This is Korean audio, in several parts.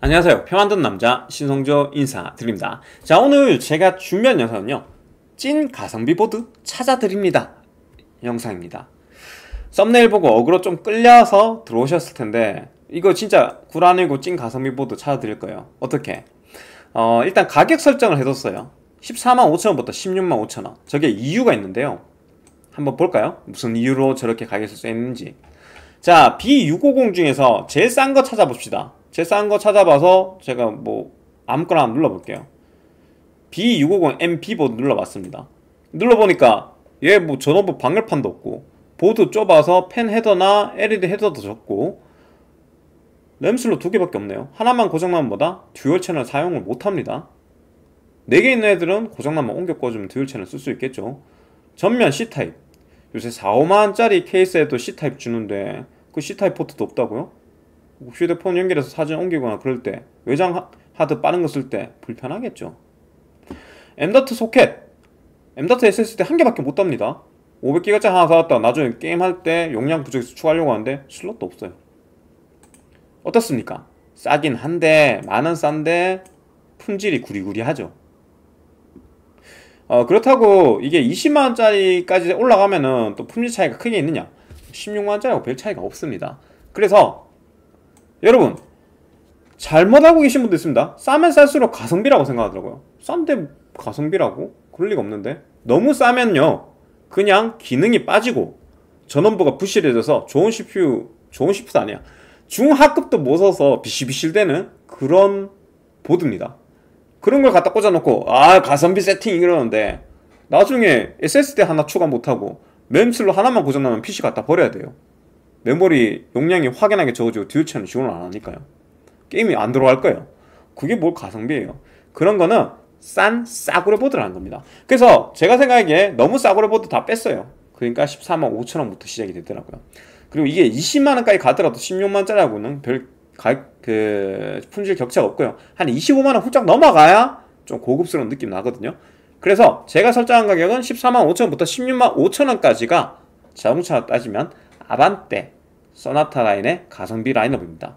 안녕하세요. 표만든 남자 신성조 인사드립니다. 자 오늘 제가 준비한 영상은요. 찐 가성비 보드 찾아드립니다. 영상입니다. 썸네일 보고 어그로 좀 끌려서 들어오셨을 텐데 이거 진짜 구라내고 찐 가성비 보드 찾아드릴 거예요. 어떻게? 어 일단 가격 설정을 해뒀어요. 14만 5천원부터 16만 5천원 저게 이유가 있는데요 한번 볼까요? 무슨 이유로 저렇게 가격을 써있는지 자 B650 중에서 제일 싼 거 찾아봅시다 제싼거 찾아봐서 제가 뭐 아무거나 한번 눌러볼게요. B650MP 보드 눌러봤습니다. 눌러보니까 얘 뭐 전원부 방열판도 없고 보드 좁아서 펜 헤더나 LED 헤더도 적고 램슬로 두 개밖에 없네요. 하나만 고장난 뭐다 듀얼 채널 사용을 못합니다. 네 개 있는 애들은 고장난만 옮겨 꿔주면 듀얼 채널 쓸 수 있겠죠. 전면 C타입 요새 4, 5만원짜리 케이스에도 C타입 주는데 그 C타입 포트도 없다고요? 휴대폰 연결해서 사진 옮기거나 그럴 때 외장 하드 빠른 거 쓸 때 불편하겠죠 M.2 소켓 M.2 SSD 한 개밖에 못 답니다 500기가짜리 하나 사왔다가 나중에 게임할 때 용량 부족해서 추가하려고 하는데 슬롯도 없어요 어떻습니까? 싸긴 한데 만원 싼데 품질이 구리구리하죠 어, 그렇다고 이게 20만원짜리까지 올라가면은 또 품질 차이가 크게 있느냐 16만원짜리하고 별 차이가 없습니다 그래서 여러분 잘못하고 계신 분도 있습니다 싸면 쌀수록 가성비라고 생각하더라고요 싼데 가성비라고? 그럴 리가 없는데 너무 싸면요 그냥 기능이 빠지고 전원부가 부실해져서 좋은 CPU 좋은 CPU도 아니야 중하급도 못 써서 비실비실되는 그런 보드입니다 그런 걸 갖다 꽂아놓고 아 가성비 세팅 이러는데 나중에 SSD 하나 추가 못하고 램슬로 하나만 고장나면 PC 갖다 버려야 돼요 메모리 용량이 확연하게 적어지고 듀얼체는 지원을 안 하니까요. 게임이 안 들어갈 거예요. 그게 뭘 가성비예요. 그런 거는 싼 싸구려 보드라는 겁니다. 그래서 제가 생각하기에 너무 싸구려 보드 다 뺐어요. 그러니까 14만 5천 원부터 시작이 되더라고요. 그리고 이게 20만 원까지 가더라도 16만짜리하고는 별 가격 그 품질 격차가 없고요. 한 25만 원 훌쩍 넘어가야 좀 고급스러운 느낌 나거든요. 그래서 제가 설정한 가격은 14만 5천원부터 16만 5천원까지가 자동차 따지면 아반떼, 소나타 라인의 가성비 라인업입니다.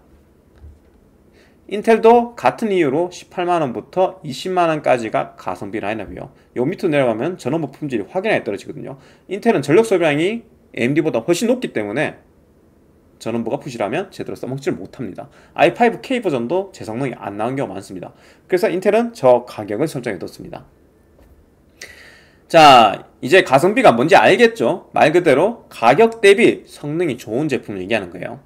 인텔도 같은 이유로 18만원부터 20만원까지가 가성비 라인업이요. 요 밑으로 내려가면 전원부 품질이 확연하게 떨어지거든요. 인텔은 전력 소비량이 AMD보다 훨씬 높기 때문에 전원부가 부실하면 제대로 써먹지를 못합니다. i5K 버전도 제 성능이 안 나온 경우가 많습니다. 그래서 인텔은 저 가격을 설정해뒀습니다. 자, 이제 가성비가 뭔지 알겠죠? 말 그대로 가격 대비 성능이 좋은 제품을 얘기하는 거예요.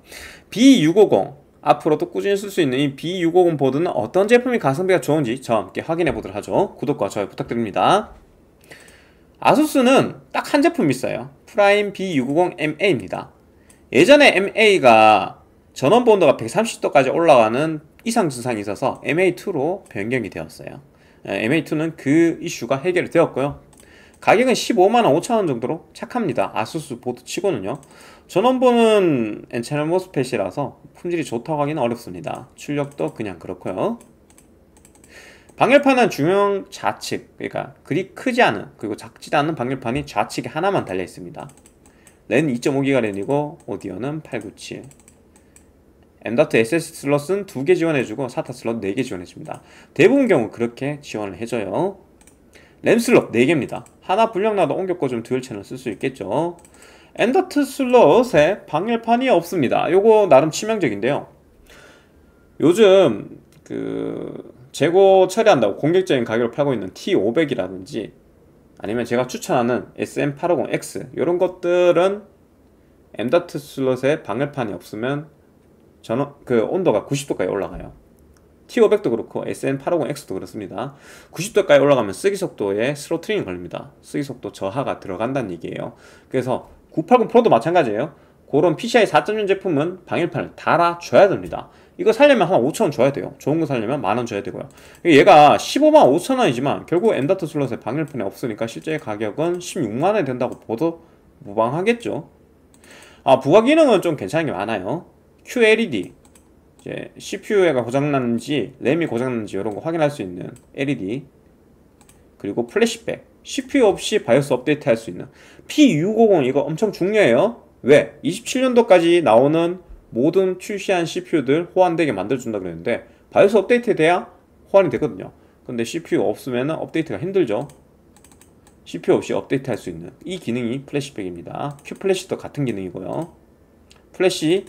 B650 앞으로도 꾸준히 쓸 수 있는 이 B650 보드는 어떤 제품이 가성비가 좋은지 저와 함께 확인해 보도록 하죠. 구독과 좋아요 부탁드립니다. 아수스는 딱 한 제품 있어요. 프라임 B650MA입니다. 예전에 MA가 전원 본도가 130도까지 올라가는 이상 증상이 있어서 MA2로 변경이 되었어요. MA2는 예, 그 이슈가 해결이 되었고요. 가격은 15만원 5천원 정도로 착합니다 아수스 보드 치고는요 전원부는 엔체널 모스펫이라서 품질이 좋다고 하기는 어렵습니다 출력도 그냥 그렇고요 방열판은 중형 좌측 그러니까 그리 크지 않은 그리고 작지도 않은 방열판이 좌측에 하나만 달려 있습니다 랜 2.5기가 랜이고 오디오는 897 M.2 SS 슬롯은 2개 지원해주고 사타 슬롯 4개 지원해줍니다 대부분 경우 그렇게 지원을 해줘요 램슬롯 4개입니다. 하나 불량나도 옮겼고 좀 듀얼체는 쓸수 있겠죠. 엔더트 슬롯에 방열판이 없습니다. 요거 나름 치명적인데요. 요즘 그 재고 처리한다고 공격적인 가격으 팔고 있는 T500이라든지 아니면 제가 추천하는 SM850X 이런 것들은 M.슬롯에 방열판이 없으면 전원, 그 온도가 90도까지 올라가요. T500도 그렇고 SN850X도 그렇습니다. 90도까지 올라가면 쓰기 속도에 스로틀링이 걸립니다. 쓰기 속도 저하가 들어간다는 얘기예요. 그래서 980 프로도 마찬가지예요. 그런 PCI 4.0 제품은 방열판을 달아줘야 됩니다. 이거 살려면 한 5천원 줘야 돼요. 좋은 거 살려면 만원 줘야 되고요. 얘가 1 5만5천원이지만 결국 엔더트 슬롯에 방열판이 없으니까 실제 가격은 16만원이 된다고 보도 무방하겠죠. 아, 부가 기능은 좀 괜찮은 게 많아요. QLED, 이제 CPU가 고장났는지 램이 고장났는지 이런 거 확인할 수 있는 LED 그리고 플래시백 CPU 없이 바이오스 업데이트 할 수 있는 P650 이거 엄청 중요해요 왜? 27년도까지 나오는 모든 출시한 CPU들 호환되게 만들어준다 그랬는데 바이오스 업데이트에 대한 호환이 되거든요 근데 CPU 없으면 업데이트가 힘들죠 CPU 없이 업데이트 할 수 있는 이 기능이 플래시백입니다 Q플래시도 같은 기능이고요 플래시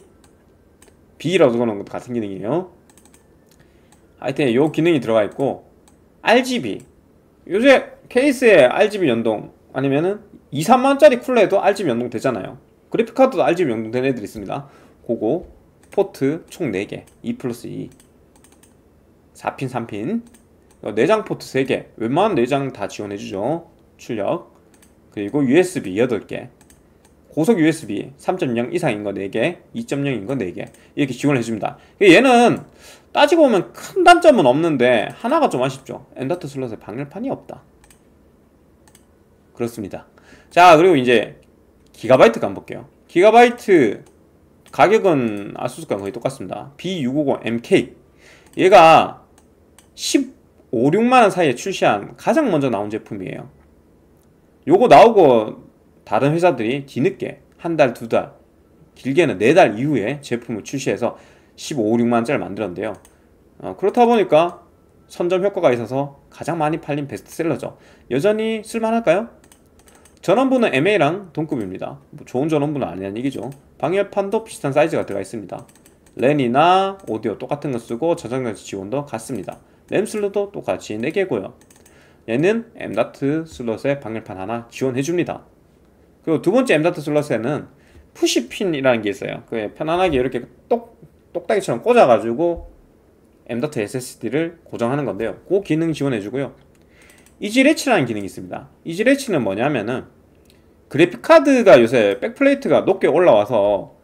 B라고 적어놓은 것도 같은 기능이에요 하여튼 요 기능이 들어가 있고 RGB 요새 케이스에 RGB 연동 아니면은 2, 3만원짜리 쿨러에도 RGB 연동 되잖아요 그래픽카드도 RGB 연동 되는 애들 있습니다 고거 포트 총 4개 2 플러스 2 4핀 3핀 내장 포트 3개 웬만한 내장 다 지원해주죠 출력 그리고 USB 8개 고속 USB 3.0 이상인 거 4개, 2.0인 거 4개 이렇게 지원을 해줍니다. 얘는 따지고 보면 큰 단점은 없는데 하나가 좀 아쉽죠. 엔더트 슬롯에 방열판이 없다. 그렇습니다. 자 그리고 이제 기가바이트 가볼게요. 기가바이트 가격은 아수스과 거의 똑같습니다. B650MK 얘가 15, 6만원 사이에 출시한 가장 먼저 나온 제품이에요. 요거 나오고 다른 회사들이 뒤늦게 한 달, 두 달, 길게는 네 달 이후에 제품을 출시해서 15, 16만원짜리 만들었는데요. 어, 그렇다 보니까 선점 효과가 있어서 가장 많이 팔린 베스트셀러죠. 여전히 쓸만할까요? 전원부는 MA랑 동급입니다. 뭐 좋은 전원부는 아니는 얘기죠. 방열판도 비슷한 사이즈가 들어가 있습니다. 랜이나 오디오 똑같은 거 쓰고 저장장치 지원도 같습니다. 램 슬롯도 똑같이 4개고요. 얘는 M.2 슬롯에 방열판 하나 지원해줍니다. 그리고 두 번째 M.2 슬롯에는 푸시핀이라는 게 있어요. 그 편안하게 이렇게 똑, 똑딱이처럼 꽂아가지고 M.2 SSD를 고정하는 건데요. 그 기능 지원해주고요. 이지레치라는 기능이 있습니다. 이지레치는 뭐냐면은 그래픽카드가 요새 백플레이트가 높게 올라와서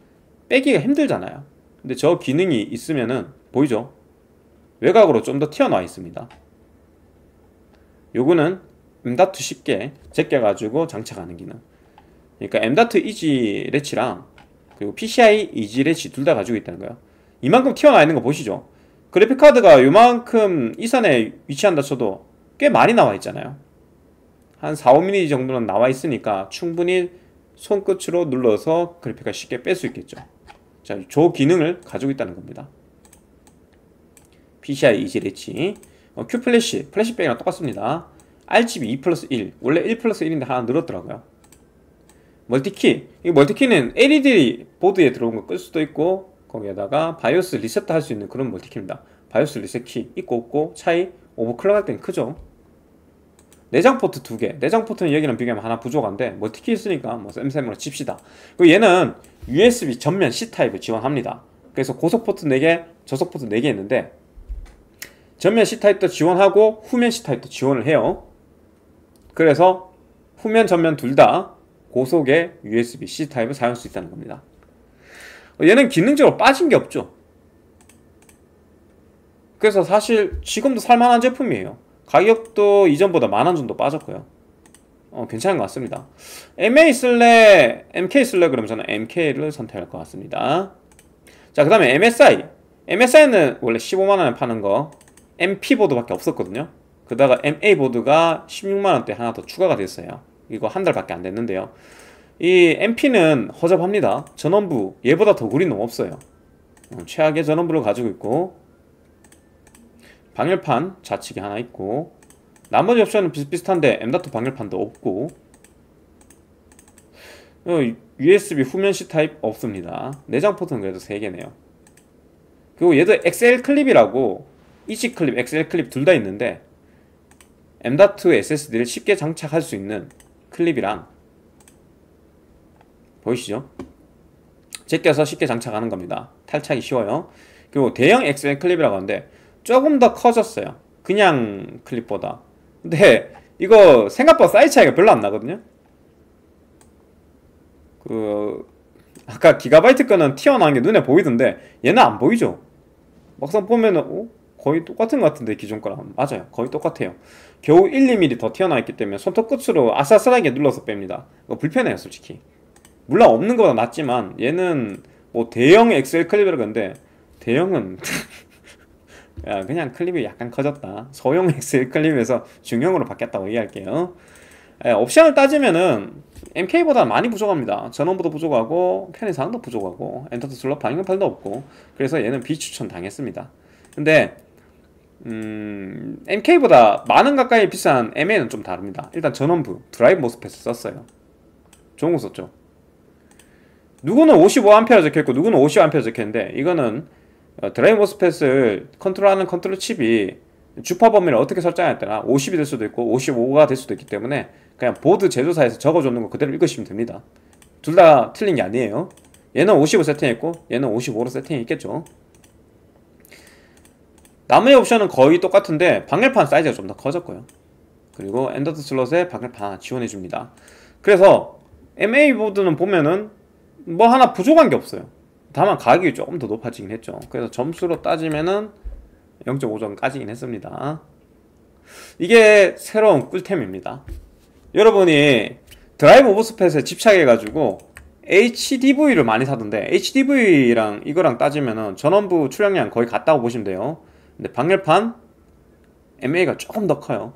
빼기가 힘들잖아요. 근데 저 기능이 있으면은 보이죠? 외곽으로 좀 더 튀어나와 있습니다. 요거는 다2 쉽게 제껴가지고 장착하는 기능. 그러니까 M.2 이지 레치랑 그리고 PCI 이지 e 레치 둘 다 가지고 있다는 거예요. 이만큼 튀어나와 있는 거 보시죠. 그래픽 카드가 요만큼 이산에 위치한다 쳐도 꽤 많이 나와 있잖아요. 한 4, 5mm 정도는 나와 있으니까 충분히 손끝으로 눌러서 그래픽을 쉽게 뺄 수 있겠죠. 자, 저 기능을 가지고 있다는 겁니다. PCI 이지레치 e 어, Q플래시, 플래시백이랑 똑같습니다. r g b 2 e 플러스 1, 원래 1 플러스 1인데 하나 늘었더라고요. 멀티키 이 멀티키는 LED 보드에 들어온 거 끌 수도 있고 거기에다가 바이오스 리셋도 할 수 있는 그런 멀티키입니다 바이오스 리셋키 있고 없고 차이 오버클럭 할 때는 크죠 내장 포트 두 개 내장 포트는 여기랑 비교하면 하나 부족한데 멀티키 있으니까 뭐 쌤쌤으로 칩시다 그리고 얘는 USB 전면 C타입을 지원합니다 그래서 고속 포트 4개 저속 포트 4개 있는데 전면 C타입도 지원하고 후면 C타입도 지원을 해요 그래서 후면 전면 둘다 고속의 USB-C 타입을 사용할 수 있다는 겁니다. 얘는 기능적으로 빠진 게 없죠. 그래서 사실 지금도 살만한 제품이에요. 가격도 이전보다 만 원 정도 빠졌고요. 어, 괜찮은 것 같습니다. MA 슬래, MK 슬래 그러면 저는 MK를 선택할 것 같습니다. 자, 그 다음에 MSI. MSI는 원래 15만원에 파는 거 MP 보드밖에 없었거든요. 그다가 MA 보드가 16만원대 하나 더 추가가 됐어요. 이거 한 달밖에 안 됐는데요 이 MP는 허접합니다 전원부 얘보다 더 구린 놈 없어요 어, 최악의 전원부를 가지고 있고 방열판 좌측에 하나 있고 나머지 옵션은 비슷비슷한데 M.2 방열판도 없고 어, USB 후면 시타입 없습니다 내장 포트는 그래도 3개네요 그리고 얘도 XL 클립이라고 EC 클립, XL 클립 둘 다 있는데 M.2 SSD를 쉽게 장착할 수 있는 클립이랑 보이시죠? 제껴서 쉽게 장착하는 겁니다. 탈착이 쉬워요. 그리고 대형 XN 클립이라고 하는데 조금 더 커졌어요. 그냥 클립보다. 근데 이거 생각보다 사이즈 차이가 별로 안 나거든요? 그... 아까 기가바이트 거는 튀어나온 게 눈에 보이던데 얘는 안 보이죠? 막상 보면은 어? 거의 똑같은 것 같은데 기존 거랑 맞아요 거의 똑같아요 겨우 1, 2mm 더 튀어나와 있기 때문에 손톱 끝으로 아슬아슬하게 눌러서 뺍니다 불편해요 솔직히 물론 없는 거보다 낫지만 얘는 뭐 대형 XL 클리버건데 립 대형은 야, 그냥 클립이 약간 커졌다 소형 XL 클립에서 중형으로 바뀌었다고 이해할게요 예, 옵션을 따지면은 MK보다 많이 부족합니다 전원부도 부족하고 편의사항도 부족하고 엔터트 슬롯 방향판도 없고 그래서 얘는 비추천 당했습니다 근데 음, MK보다 많은 가까이 비싼 MA는 좀 다릅니다. 일단 전원부, 드라이브 모스펫을 썼어요. 좋은 거 썼죠. 누구는 55A 적혔고 누구는 50A 적혔는데 이거는 어, 드라이브 모스펫을 컨트롤하는 컨트롤 칩이 주파 범위를 어떻게 설정했더라 50이 될 수도 있고 55가 될 수도 있기 때문에 그냥 보드 제조사에서 적어줬는 거 그대로 읽으시면 됩니다. 둘 다 틀린 게 아니에요. 얘는 55 세팅했고 얘는 55로 세팅했겠죠. 나 남의 옵션은 거의 똑같은데 방열판 사이즈가 좀 더 커졌고요 그리고 엔더드 슬롯에 방열판 지원해줍니다 그래서 MA 보드는 보면은 뭐 하나 부족한 게 없어요 다만 가격이 조금 더 높아지긴 했죠 그래서 점수로 따지면은 0.5점 까지긴 했습니다 이게 새로운 꿀템입니다 여러분이 드라이브 오버스펫에 집착해가지고 HDV를 많이 사던데 HDV랑 이거랑 따지면은 전원부 출력량 거의 같다고 보시면 돼요 근데 방열판 MA가 조금 더 커요.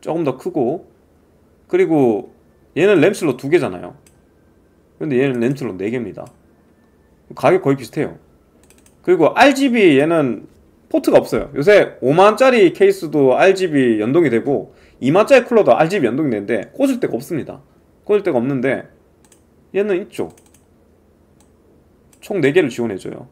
조금 더 크고 그리고 얘는 램슬로 두 개잖아요. 근데 얘는 램슬로 네 개입니다. 가격 거의 비슷해요. 그리고 RGB 얘는 포트가 없어요. 요새 5만짜리 케이스도 RGB 연동이 되고 2만짜리 쿨러도 RGB 연동이 되는데 꽂을 데가 없습니다. 꽂을 데가 없는데 얘는 있죠. 총 4개를 지원해줘요.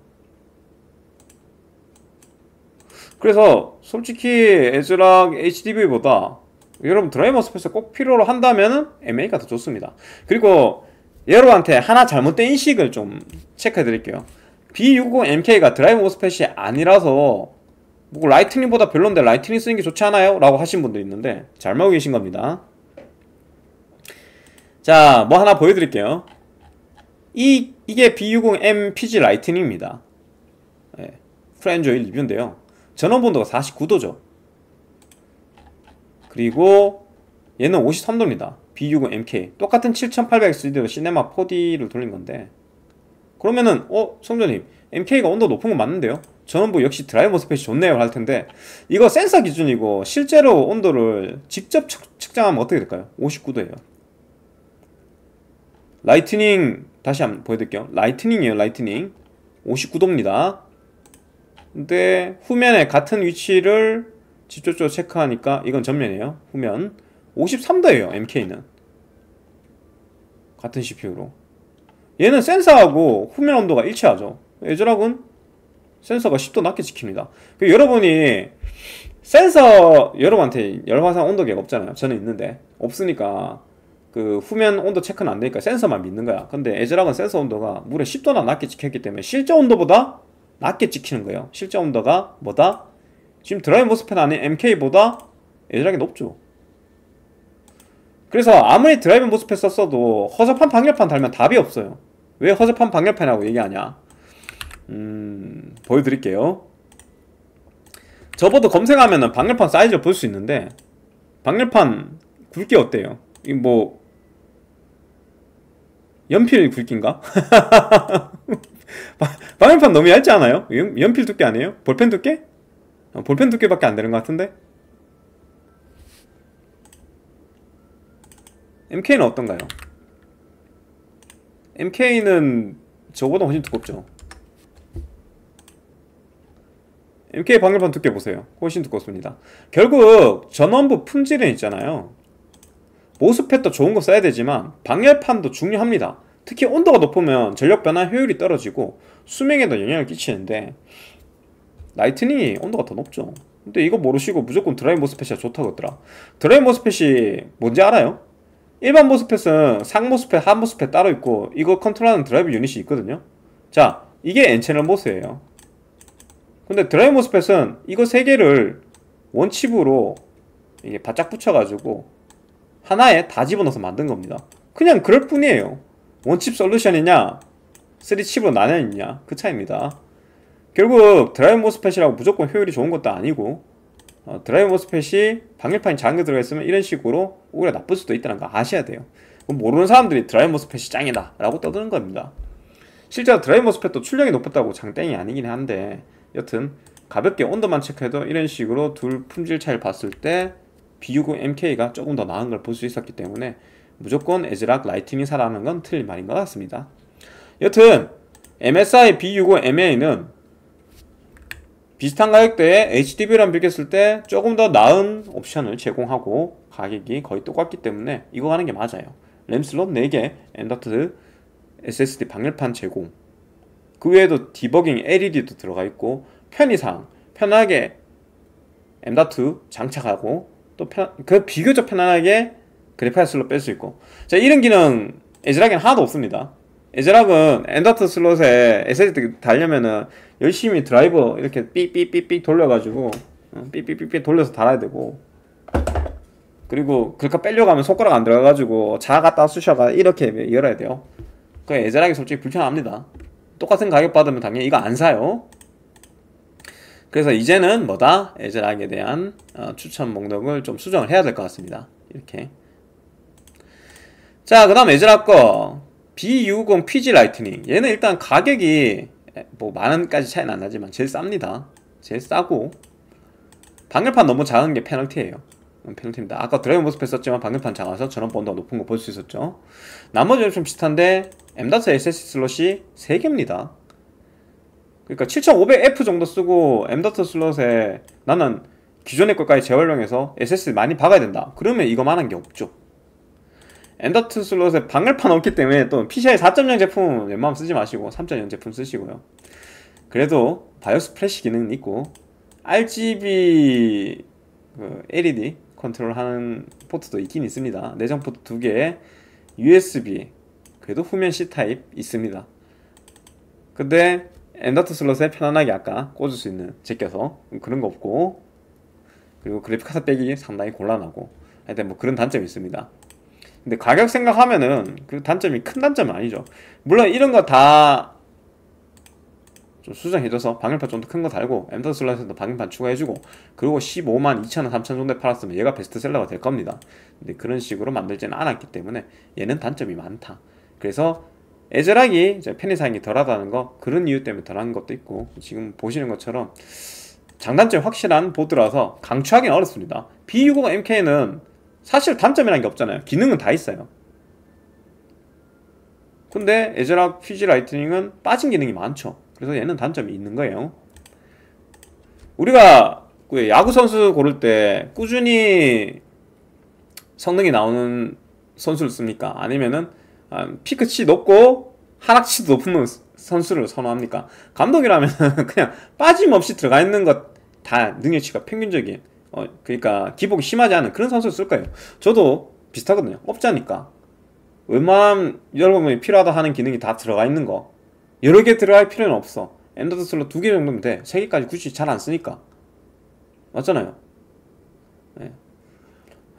그래서 솔직히 에즈락 HDV보다 여러분 드라이버 스페이스 꼭 필요로 한다면은 MA가 더 좋습니다. 그리고 여러분한테 하나 잘못된 인식을 좀 체크해 드릴게요. B60MK가 드라이버 스펫이 아니라서 뭐 라이트닝보다 별론데 라이트닝 쓰는 게 좋지 않아요? 라고 하신 분들 있는데 잘못 계신 겁니다. 자, 뭐 하나 보여드릴게요. 이, 이게 B60M PG 라이트닝입니다. 네, 예, 프렌조일 리뷰인데요. 전원본도가 49도죠 그리고 얘는 53도입니다 B60MK 똑같은 7800X대로 시네마 4D를 돌린 건데 그러면은 어? 성전님 MK가 온도 높은 건 맞는데요? 전원부 역시 드라이버 스펙이 좋네요 할 텐데 이거 센서 기준이고 실제로 온도를 직접 측, 정하면 어떻게 될까요? 59도예요 라이트닝 다시 한번 보여드릴게요 라이트닝이에요 라이트닝 59도입니다 근데 후면에 같은 위치를 직접적으로 체크하니까 이건 전면이에요. 후면 53도예요. MK는 같은 CPU로 얘는 센서하고 후면 온도가 일치하죠. 에즈락은 센서가 10도 낮게 지킵니다. 여러분이 센서 여러분한테 열화상 온도계가 없잖아요. 저는 있는데 없으니까 그 후면 온도 체크는 안 되니까 센서만 믿는 거야. 근데 에즈락은 센서 온도가 물에 10도나 낮게 지켰기 때문에 실제 온도보다 낮게 찍히는 거예요 실제 온도가 뭐다? 지금 드라이 모스펜 안에 MK보다 애절하게 높죠 그래서 아무리 드라이브 모스펫 썼어도 허접한 방열판 달면 답이 없어요 왜 허접한 방열판이라고 얘기하냐 음... 보여드릴게요 저보다 검색하면 은 방열판 사이즈를 볼 수 있는데 방열판 굵기 어때요? 이 뭐... 연필 굵기인가? 바늘판 너무 얇지 않아요? 연, 필 두께 아니에요? 볼펜 두께? 어, 볼펜 두께밖에 안 되는 것 같은데? MK는 어떤가요? MK는 저보다 훨씬 두껍죠 MK 방열판 두께 보세요 훨씬 두껍습니다 결국 전원부 품질은 있잖아요 모습팩도 좋은 거 써야 되지만 방열판도 중요합니다 특히 온도가 높으면 전력 변화 효율이 떨어지고 수명에도 영향을 끼치는데 라이트닝이 온도가 더 높죠 근데 이거 모르시고 무조건 드라이 모스펫이 좋다고 했더라 드라이 모스펫이 뭔지 알아요? 일반 모스펫은 상 모스펫, 하 모스펫 따로 있고 이거 컨트롤하는 드라이브 유닛이 있거든요 자 이게 엔채널 모스예요 근데 드라이 모스펫은 이거 세 개를 원칩으로 이게 바짝 붙여가지고 하나에 다 집어넣어서 만든 겁니다 그냥 그럴 뿐이에요 원칩 솔루션이냐 3칩으로 나뉘느냐 그 차이입니다 결국 드라이브 모스펫이라고 무조건 효율이 좋은 것도 아니고 어, 드라이브 모스펫이 방열판이 작은 게 들어가 있으면 이런 식으로 오히려 나쁠 수도 있다는 거 아셔야 돼요 모르는 사람들이 드라이브 모스펫이 짱이다 라고 떠드는 겁니다 실제로 드라이브 모스펫도 출력이 높았다고 장땡이 아니긴 한데 여튼 가볍게 온도만 체크해도 이런 식으로 둘 품질 차이를 봤을 때 B60 MK가 조금 더 나은 걸 볼 수 있었기 때문에 무조건 에즈락 라이팅이 사라는 건 틀린 말인 것 같습니다. 여튼 MSI B65MA는 비슷한 가격대에 HDB랑 비교했을 때 조금 더 나은 옵션을 제공하고 가격이 거의 똑같기 때문에 이거 가는 게 맞아요. 램 슬롯 4개, 엔더트 SSD 방열판 제공 그 외에도 디버깅 LED도 들어가 있고 편의상 편하게 M.2 장착하고 또그 비교적 편안하게 그래파이 슬롯 뺄 수 있고 자 이런 기능 에즈락엔 하나도 없습니다 에즈락은 엔더트 슬롯에 에세트 달려면은 열심히 드라이버 이렇게 삐삐삐삐 돌려가지고 삐삐삐삐 어, 돌려서 달아야 되고 그리고 그렇게 빼려고 하면 손가락 안 들어가가지고 자아갖다 쑤셔가 이렇게 열어야 돼요 그 에즈락이 솔직히 불편합니다 똑같은 가격 받으면 당연히 이거 안 사요 그래서 이제는 뭐다? 에즈락에 대한 어, 추천 목록을 좀 수정을 해야 될 것 같습니다 이렇게 자, 그 다음 에즈라 거. B60 PG 라이트닝. 얘는 일단 가격이 뭐 만원까지 차이는 안 나지만 제일 쌉니다. 제일 싸고. 방열판 너무 작은 게페널티에요 음, 페널티입니다. 아까 드라이브모습했었지만 방열판 작아서 전원번도 나높은 거 볼 수 있었죠. 나머지는 좀 비슷한데 M.2 SSD 슬롯이 3개입니다. 그러니까 7500F 정도 쓰고 M.2 슬롯에 나는 기존의 것까지 재활용해서 SSD 많이 박아야 된다. 그러면 이거만한 게 없죠. 엔더트 슬롯에 방을파놓기 때문에 또 PCI 4.0 제품 웬만하면 쓰지 마시고 3.0 제품 쓰시고요 그래도 바이오스 플래시 기능은 있고 RGB 그 LED 컨트롤하는 포트도 있긴 있습니다 내장 포트 두 개에 USB 그래도 후면 C타입 있습니다 근데 엔더트 슬롯에 편안하게 아까 꽂을 수 있는 제껴서 그런 거 없고 그리고 그래픽카드 빼기 상당히 곤란하고 하여튼 뭐 그런 단점이 있습니다 근데 가격 생각하면은 그 단점이 큰단점이 아니죠. 물론 이런 거 다 좀 수정해줘서 방열판 좀 더 큰 거 달고 엠더 슬라이스도 방열판 추가해주고 그리고 15만 2천원 3천 정도에 팔았으면 얘가 베스트셀러가 될 겁니다. 근데 그런 식으로 만들지는 않았기 때문에 얘는 단점이 많다. 그래서 애절하기 편의사양이 덜하다는 거 그런 이유 때문에 덜한 것도 있고 지금 보시는 것처럼 장단점이 확실한 보드라서 강추하기는 어렵습니다. B60 MK는 사실 단점이란 게 없잖아요. 기능은 다 있어요. 근데 에즈락 퓨지 라이트닝은 빠진 기능이 많죠. 그래서 얘는 단점이 있는 거예요. 우리가 그 야구 선수 고를 때 꾸준히 성능이 나오는 선수를 씁니까? 아니면은 아, 피크치 높고 하락치도 높은 선수를 선호합니까? 감독이라면 그냥 빠짐없이 들어가 있는 것 다 능력치가 평균적인 어, 그러니까 기복이 심하지 않은 그런 선수를 쓸 거예요. 저도 비슷하거든요. 업자니까. 웬만한 여러분이 필요하다 하는 기능이 다 들어가 있는 거. 여러 개 들어갈 필요는 없어. 엔더드 슬롯 두개 정도면 돼. 세 개까지 굳이 잘 안 쓰니까. 맞잖아요. 네.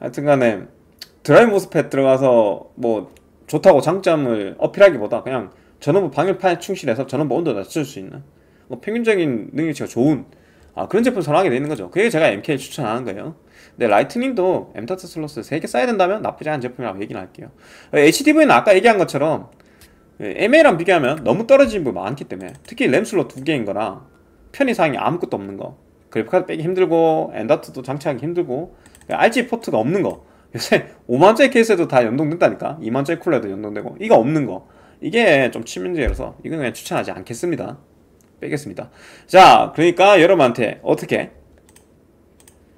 하여튼 간에 드라이브 모스펫 들어가서 뭐 좋다고 장점을 어필하기보다 그냥 전원부 방열판에 충실해서 전원부 온도 낮출 수 있는 뭐 평균적인 능력치가 좋은 아, 그런 제품 을 선호하게 되는 거죠. 그게 제가 MK를 추천하는 거예요. 근데 라이트닝도 엠타 슬롯을 3개 써야 된다면 나쁘지 않은 제품이라고 얘기는 할게요. HDV는 아까 얘기한 것처럼 MA랑 비교하면 너무 떨어지는 부분이 많기 때문에 특히 램 슬롯 2개인 거나 편의사항이 아무것도 없는 거 그래픽카드 빼기 힘들고 엔다트도 장착하기 힘들고 RG 포트가 없는 거 요새 5만짜리 케이스에도 다 연동된다니까 2만짜리 쿨러에도 연동되고 이거 없는 거 이게 좀 치명적이라서 이건 그냥 추천하지 않겠습니다 빼겠습니다 자 그러니까 여러분한테 어떻게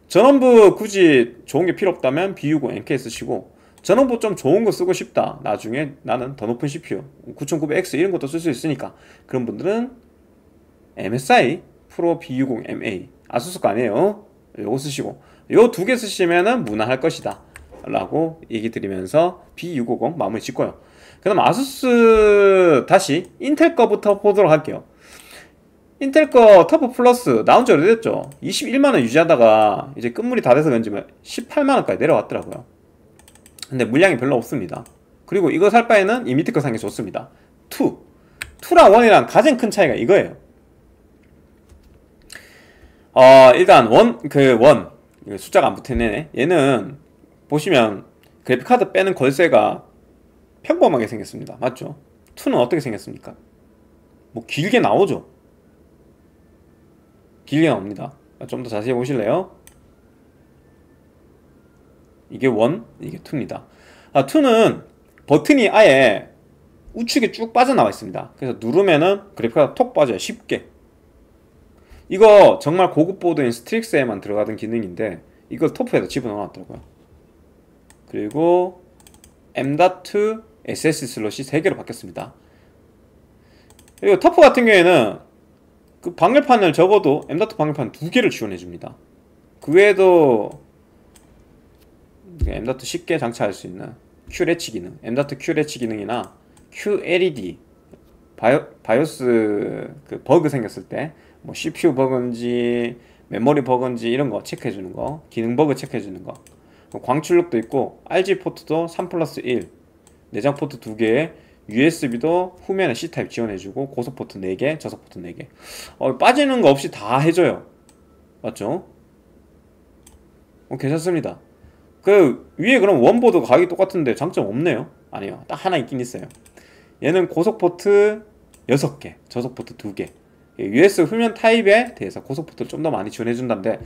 전원부 굳이 좋은 게 필요 없다면 B60 MK 쓰시고 전원부 좀 좋은 거 쓰고 싶다 나중에 나는 더 높은 CPU 9900X 이런 것도 쓸 수 있으니까 그런 분들은 MSI 프로 B60 MA 아수스 거 아니에요 요거 쓰시고 요 두 개 쓰시면은 무난할 것이다 라고 얘기 드리면서 B650 마무리 짓고요 그다 아수스 다시 인텔 거부터 보도록 할게요 인텔 거터프 플러스 나온 지 오래됐죠 21만원 유지하다가 이제 끝물이 다 돼서 그런지 18만원까지 뭐 내려왔더라고요 근데 물량이 별로 없습니다 그리고 이거 살 바에는 이 밑에 거 사는 게 좋습니다 2 2랑 1이랑 가장 큰 차이가 이거예요 어 일단 원 그원 그 숫자가 안 붙어있네 얘는 보시면 그래픽카드 빼는 걸쇠가 평범하게 생겼습니다 맞죠? 2는 어떻게 생겼습니까? 뭐 길게 나오죠 길게 나옵니다 좀 더 자세히 보실래요? 이게 1, 이게 2입니다 아, 2는 버튼이 아예 우측에 쭉 빠져나와 있습니다 그래서 누르면은 그래프가 톡 빠져요 쉽게 이거 정말 고급 보드인 스트릭스에만 들어가던 기능인데 이걸 토프에다 집어넣어놨더라고요 그리고 M.2 SS 슬롯이 3개로 바뀌었습니다 그리고 터프 같은 경우에는 그 방열판을 적어도 M.2 방열판 두 개를 지원해줍니다. 그 외에도 M.2 쉽게 장착할 수 있는 q l e 기능, M.2 q l e 기능이나 QLED 바이오, 바이오스 그 버그 생겼을 때 뭐 CPU 버그인지 메모리 버그인지 이런 거 체크해주는 거 기능 버그 체크해주는 거 뭐 광출력도 있고 RG 포트도 3 플러스 1 내장 포트 2개에 USB도 후면에 C타입 지원해주고 고속포트 4개, 저속포트 4개 어, 빠지는 거 없이 다 해줘요 맞죠? 어, 괜찮습니다 그 위에 그럼 원보드 가격이 똑같은데 장점 없네요 아니요 딱 하나 있긴 있어요 얘는 고속포트 6개, 저속포트 2개 예, US 후면 타입에 대해서 고속포트를 좀 더 많이 지원해준다는데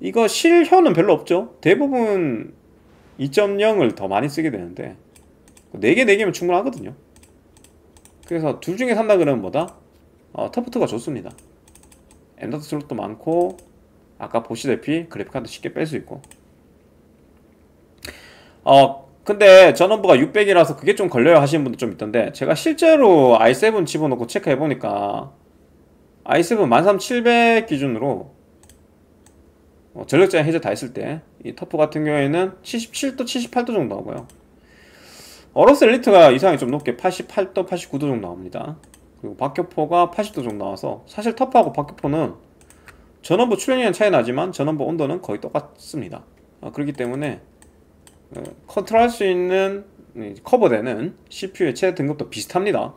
이거 실효는 별로 없죠 대부분 2.0을 더 많이 쓰게 되는데 4개 4개면 충분하거든요 그래서 둘 중에 산다 그러면 뭐다? 어, 터프트가 좋습니다 엔더트 슬롯도 많고 아까 보시다시피 그래픽카드 쉽게 뺄 수 있고 어 근데 전원부가 600이라서 그게 좀 걸려요 하시는 분도 좀 있던데 제가 실제로 i7 집어넣고 체크해보니까 i7 13700 기준으로 어, 전력제한 해제 다 했을 때 이 터프 같은 경우에는 77도 78도 정도 하고요 어로스 엘리트가 이상이 좀 높게 88도 89도 정도 나옵니다 그리고 박격포가 80도 정도 나와서 사실 터프하고 박격포는 전원부 출력량 차이 나지만 전원부 온도는 거의 똑같습니다 아, 그렇기 때문에 어, 컨트롤할 수 있는 커버되는 CPU의 최대 등급도 비슷합니다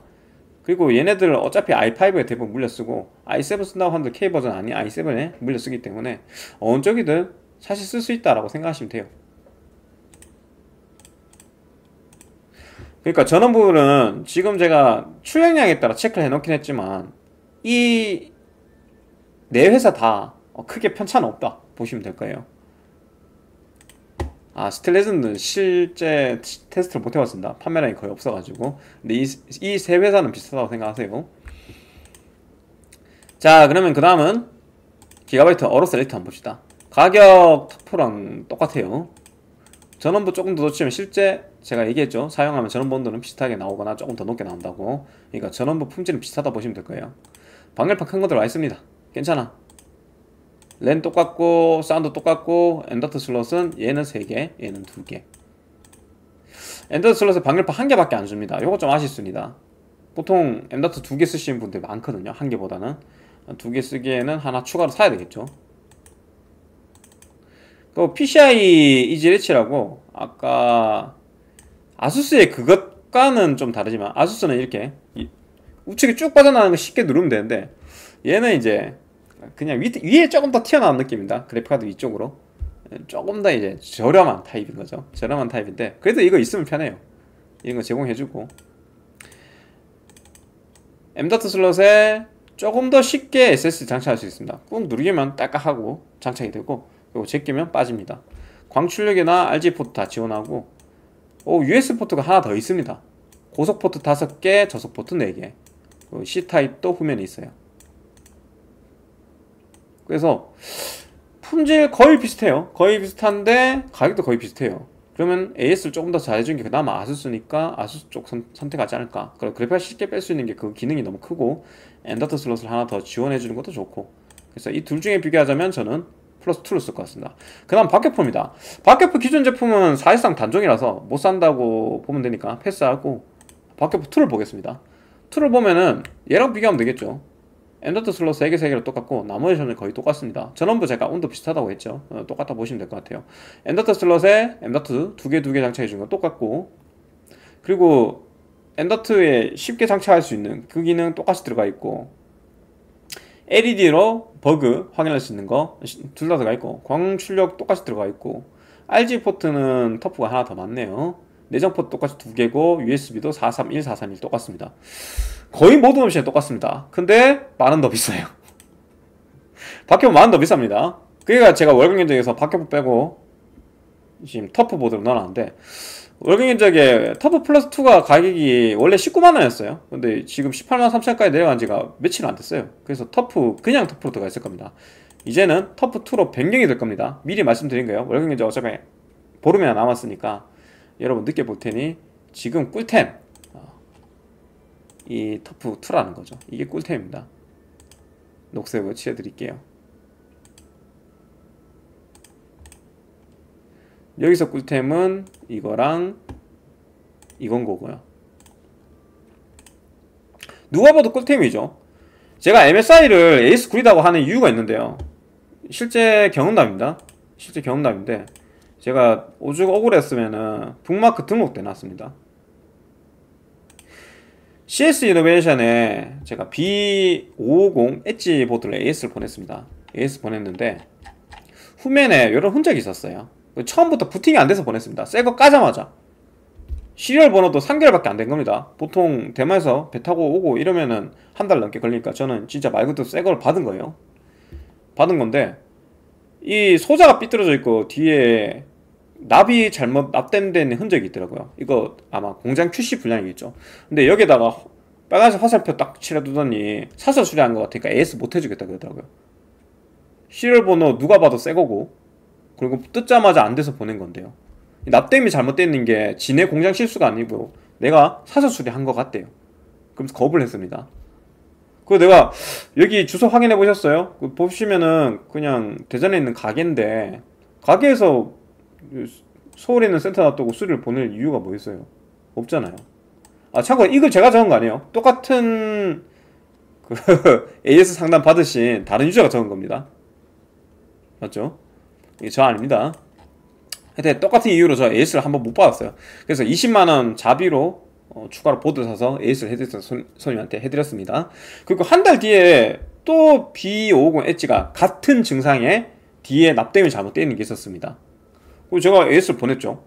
그리고 얘네들 어차피 i5에 대부분 물려쓰고 i7 쓴다고 하 한들 K버전 아니 i7에 물려쓰기 때문에 어느 쪽이든 사실 쓸 수 있다라고 생각하시면 돼요 그러니까 전원 부분은 지금 제가 출력량에 따라 체크를 해놓긴 했지만 이 네 회사 다 크게 편차는 없다 보시면 될 거예요 아 스틸레전드는 실제 테스트를 못 해봤습니다 판매량이 거의 없어가지고 근데 이 세 회사는 비슷하다고 생각하세요 자 그러면 그 다음은 기가바이트 어로 셀리트 한번 봅시다 가격 터프랑 똑같아요 전원부 조금 더 높지만 실제 제가 얘기했죠 사용하면 전원부 온도는 비슷하게 나오거나 조금 더 높게 나온다고 그러니까 전원부 품질은 비슷하다 보시면 될 거예요 방열판 큰 것들 와 있습니다 괜찮아 랜 똑같고 사운드 똑같고 엔더트 슬롯은 얘는 3개 얘는 2개 엔더트 슬롯에 방열판 한 개밖에 안 줍니다 요거 좀 아쉽습니다 보통 엔더트 2개 쓰시는 분들 많거든요 한 개보다는 두 개 쓰기에는 하나 추가로 사야 되겠죠 또 그 PCI e 지레치라고 아까 아수스의 그것과는 좀 다르지만 아수스는 이렇게 우측에 쭉 빠져나가는 거 쉽게 누르면 되는데 얘는 이제 그냥 위, 위에 조금 더 튀어나온 느낌입니다 그래픽카드 위쪽으로 조금 더 이제 저렴한 타입인 거죠 저렴한 타입인데 그래도 이거 있으면 편해요 이런 거 제공해주고 M.2 슬롯에 조금 더 쉽게 SSD 장착할 수 있습니다 꾹 누르기만 딱딱하고 장착이 되고 그리고 제끼면 빠집니다 광출력이나 RG 포트 다 지원하고 오, 어, US 포트가 하나 더 있습니다 고속 포트 5개, 저속 포트 4개 그 C 타입도 후면에 있어요 그래서 품질 거의 비슷해요 거의 비슷한데 가격도 거의 비슷해요 그러면 AS를 조금 더 잘해준 게 그나마 아수스니까 아수스 쪽 선, 택하지 않을까 그리고 그래픽을 쉽게 뺄 수 있는 게 그 기능이 너무 크고 엔더트 슬롯을 하나 더 지원해주는 것도 좋고 그래서 이 둘 중에 비교하자면 저는 플러스 2를 쓸 것 같습니다. 그 다음 박격포입니다. 박격포 기존 제품은 사실상 단종이라서 못 산다고 보면 되니까 패스하고 박격포 2를 보겠습니다. 2를 보면은 얘랑 비교하면 되겠죠. 엔더트 슬롯 3개, 3개로 똑같고 나머지 점은 거의 똑같습니다. 전원부 제가 온도 비슷하다고 했죠. 어, 똑같다 보시면 될 것 같아요. 엔더트 슬롯에 엔더트 2개, 2개 장착해 준건 똑같고 그리고 엔더트에 쉽게 장착할 수 있는 그 기능 똑같이 들어가 있고 LED로 버그 확인할 수 있는 거 둘 다 들어가 있고 광 출력 똑같이 들어가 있고 RG 포트는 터프가 하나 더 많네요 내장 포트 똑같이 두 개고 USB도 431, 431 똑같습니다 거의 모든 옵션이 똑같습니다 근데 만원 더 비싸요 박협은 만원 더 비쌉니다 그러니까 제가 월간 견적에서 박협 빼고 지금 터프 보드로 넣어놨는데 월경인적에 터보 플러스 2가 가격이 원래 19만원이었어요 근데 지금 18만 3천까지 내려간 지가 며칠 안 됐어요 그래서 터프 그냥 터프로 들어가 있을 겁니다 이제는 터프2로 변경이 될 겁니다 미리 말씀드린 거예요 월경인적 어차피 보름이나 남았으니까 여러분 늦게 볼 테니 지금 꿀템 어, 이 터프2라는 거죠 이게 꿀템입니다 녹색으로 칠해드릴게요 여기서 꿀템은 이거랑 이건 거고요. 누가 봐도 꿀템이죠. 제가 MSI를 에이스 굴이라고 하는 이유가 있는데요. 실제 경험담입니다. 실제 경험담인데 제가 오죽 억울했으면은 북마크 등록돼 놨습니다. CS 이노베이션에 제가 B550 엣지 보드를 AS를 보냈습니다. AS 보냈는데 후면에 이런 흔적이 있었어요. 처음부터 부팅이 안 돼서 보냈습니다. 새 거 까자마자. 시리얼 번호도 3개월밖에 안 된 겁니다. 보통 대만에서 배 타고 오고 이러면은 한 달 넘게 걸리니까 저는 진짜 말 그대로 새걸 받은 거예요. 받은 건데 이 소자가 삐뚤어져 있고 뒤에 납이 잘못 납땜된 흔적이 있더라고요. 이거 아마 공장 출시 불량이겠죠. 근데 여기다가 에 빨간색 화살표 딱 칠해두더니 사서 수리한 것 같으니까 AS 못 해주겠다 그러더라고요. 시리얼 번호 누가 봐도 새 거고 그리고 뜯자마자 안 돼서 보낸 건데요. 납땜이 잘못되는 게 지네 공장 실수가 아니고 내가 사서 수리한 것 같대요. 그러면서 겁을 했습니다. 그 내가 여기 주소 확인해 보셨어요? 그 보시면은 그냥 대전에 있는 가게인데 가게에서 서울에 있는 센터 놔두고 수리를 보낼 이유가 뭐 있어요? 없잖아요. 아 참고로 이걸 제가 적은 거 아니에요. 똑같은 그 AS 상담 받으신 다른 유저가 적은 겁니다. 맞죠? 이게 저 아닙니다. 하여튼 똑같은 이유로 저에이를 한번 못 받았어요. 그래서 20만원 자비로 어, 추가로 보드 사서 에이를 해드렸어요. 손, 님한테 해드렸습니다. 그리고 한 달 뒤에 또 B550 엣지가 같은 증상에 뒤에 납땜이 잘못되어 있는 게 있었습니다. 그리고 제가 에이를 보냈죠.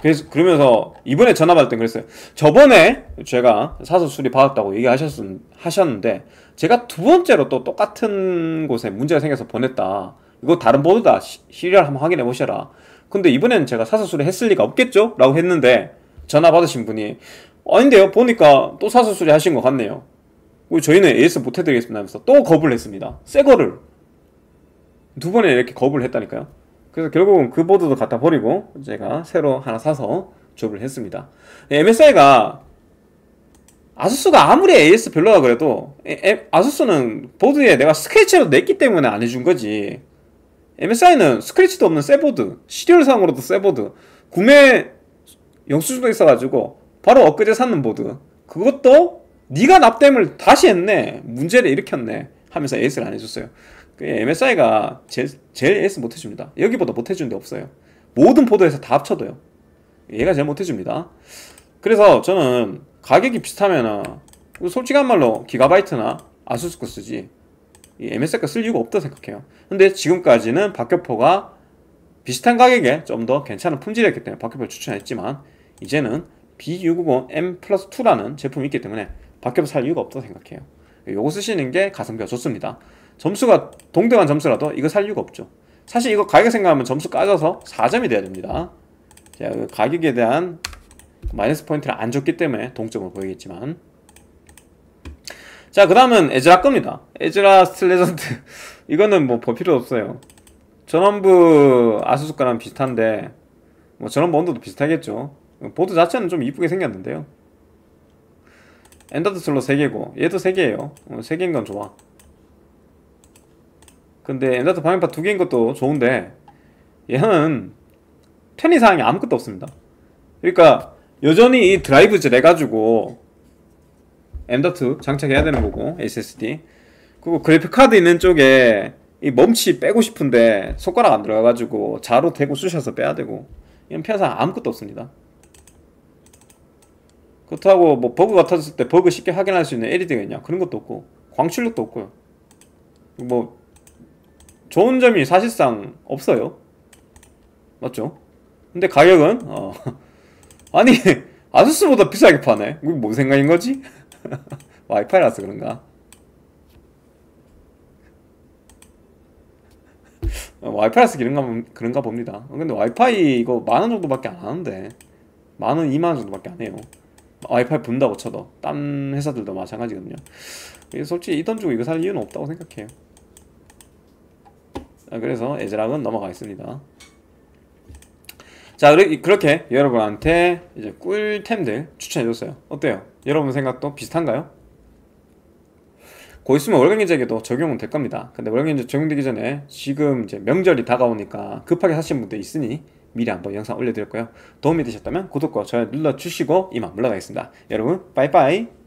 그래서 그러면서 이번에 전화 받을 땐 그랬어요. 저번에 제가 사서 수리 받았다고 얘기하셨 하셨는데 제가 두 번째로 또 똑같은 곳에 문제가 생겨서 보냈다. 이거 다른 보드다. 시리얼 한번 확인해 보셔라. 근데 이번엔 제가 사서수를 했을 리가 없겠죠? 라고 했는데 전화 받으신 분이 아닌데요. 보니까 또 사서수리 하신 것 같네요. 저희는 AS 못 해드리겠습니다 하면서 또 거부를 했습니다. 새 거를. 두 번에 이렇게 거부를 했다니까요. 그래서 결국은 그 보드도 갖다 버리고 제가 새로 하나 사서 조업을 했습니다. MSI가 아수스가 아무리 AS 별로라 그래도 아수스는 보드에 내가 스케치로 냈기 때문에 안 해준 거지 MSI는 스크래치도 없는 새보드, 시리얼상으로도 새보드, 구매 영수증도 있어가지고 바로 엊그제 샀는 보드. 그것도 네가 납땜을 다시 했네. 문제를 일으켰네. 하면서 a s 를안 해줬어요. MSI가 제, 제일 에이 못해줍니다. 여기보다 못해주는 데 없어요. 모든 보드에서 다 합쳐도요. 얘가 제일 못해줍니다. 그래서 저는 가격이 비슷하면은 솔직한 말로 기가바이트나 아수스 코 쓰지 MS가 쓸 이유가 없다 생각해요. 근데 지금까지는 박격포가 비슷한 가격에 좀 더 괜찮은 품질이었기 때문에 박격포를 추천했지만 이제는 B690M 플러스 2라는 제품이 있기 때문에 박격포 살 이유가 없다 생각해요. 요거 쓰시는 게 가성비가 좋습니다. 점수가 동등한 점수라도 이거 살 이유가 없죠. 사실 이거 가격 생각하면 점수 까져서 4점이 돼야 됩니다. 자, 그 가격에 대한 마이너스 포인트를 안 줬기 때문에 동점을 보이겠지만 자, 그 다음은 에즈라 겁니다. 에즈라 스틸 레전드 이거는 뭐 볼 필요 없어요. 전원부 아수스과랑 비슷한데, 뭐 전원부 온도도 비슷하겠죠. 보드 자체는 좀 이쁘게 생겼는데요. 엔더드 슬롯 3개고, 얘도 3개예요. 3개인 어, 건 좋아. 근데 엔더드 방향파 2개인 것도 좋은데, 얘는 편의사항이 아무것도 없습니다. 그러니까, 여전히 이 드라이브 질 해가지고, M.2 장착해야 되는 거고 SSD 그리고 그래픽카드 있는 쪽에 이 멈치 빼고 싶은데 손가락 안 들어가가지고 자로 대고 쑤셔서 빼야 되고 이런 편상 아무것도 없습니다 그렇다고 뭐버그같았을때 버그 쉽게 확인할 수 있는 LED가 있냐 그런 것도 없고 광출력도 없고요 뭐 좋은 점이 사실상 없어요 맞죠? 근데 가격은 어 아니 아수스보다 비싸게 파네 이게 뭔 생각인 거지? 와이파이라서 그런가? 와이파이라서 그런가, 그런가 봅니다. 어, 근데 와이파이 이거 만원 정도밖에 안 하는데 만 원, 이만 원 정도밖에 안 해요. 와이파이 분다고 쳐도 딴 회사들도 마찬가지거든요. 솔직히 이 돈 주고 이거 살 이유는 없다고 생각해요. 아, 그래서 에즈락은 넘어가겠습니다. 자 그렇게 여러분한테 이제 꿀템들 추천해줬어요 어때요? 여러분 생각도 비슷한가요? 곧 있으면 월간경제에도 적용은 될 겁니다 근데 월간경제 적용되기 전에 지금 이제 명절이 다가오니까 급하게 하신 분들 있으니 미리 한번 영상 올려드렸고요 도움이 되셨다면 구독과 좋아요 눌러주시고 이만 물러가겠습니다 여러분 빠이빠이